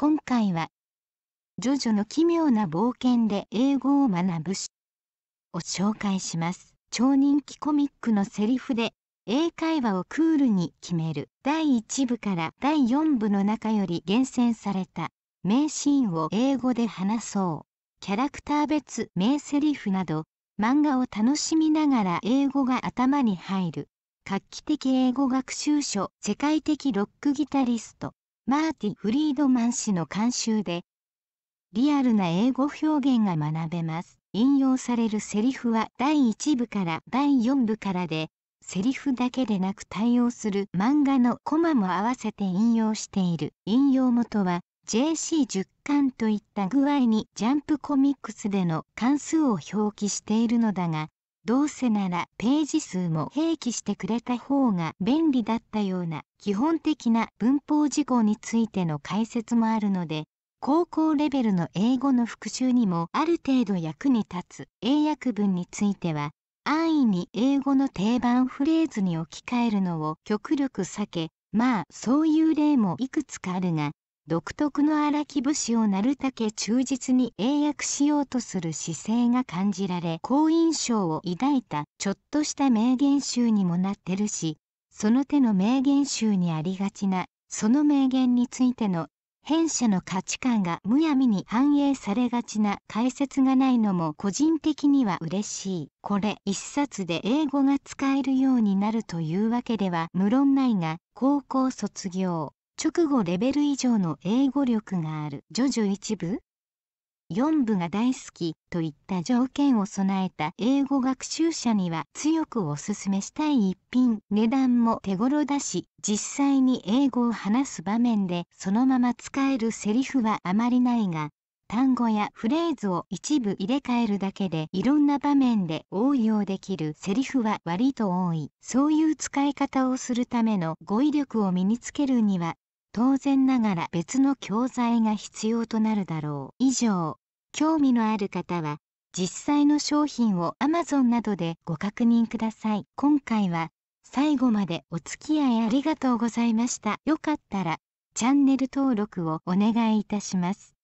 今回は、ジョジョの奇妙な冒険で英語を学ぶし、を紹介します。超人気コミックのセリフで、英会話をクールに決める第1部から第4部の中より厳選された名シーンを英語で話そう。キャラクター別名セリフなど、漫画を楽しみながら英語が頭に入る。画期的英語学習書世界的ロックギタリストマーティ・フリードマン氏の監修で、リアルな英語表現が学べます。引用されるセリフは第1部から第4部からで、セリフだけでなく対応する漫画のコマも合わせて引用している。引用元は JC10 巻といった具合にジャンプコミックスでの関数を表記しているのだが、どうせならページ数も併記してくれた方が便利だったような基本的な文法事項についての解説もあるので高校レベルの英語の復習にもある程度役に立つ英訳文については安易に英語の定番フレーズに置き換えるのを極力避けまあそういう例もいくつかあるが独特の荒木節をなるたけ忠実に英訳しようとする姿勢が感じられ好印象を抱いたちょっとした名言集にもなってるしその手の名言集にありがちなその名言についての弊者の価値観がむやみに反映されがちな解説がないのも個人的には嬉しい。これ一冊で英語が使えるようになるというわけでは無論ないが、高校卒業、直後レベル以上の英語力があるジョジョ一部4部が大好きといった条件を備えた英語学習者には強くおすすめしたい一品値段も手頃だし実際に英語を話す場面でそのまま使えるセリフはあまりないが単語やフレーズを一部入れ替えるだけでいろんな場面で応用できるセリフは割と多いそういう使い方をするための語彙力を身につけるには当然ながら別の教材が必要となるだろう以上興味のある方は実際の商品を Amazon などでご確認ください今回は最後までお付き合いありがとうございましたよかったらチャンネル登録をお願いいたします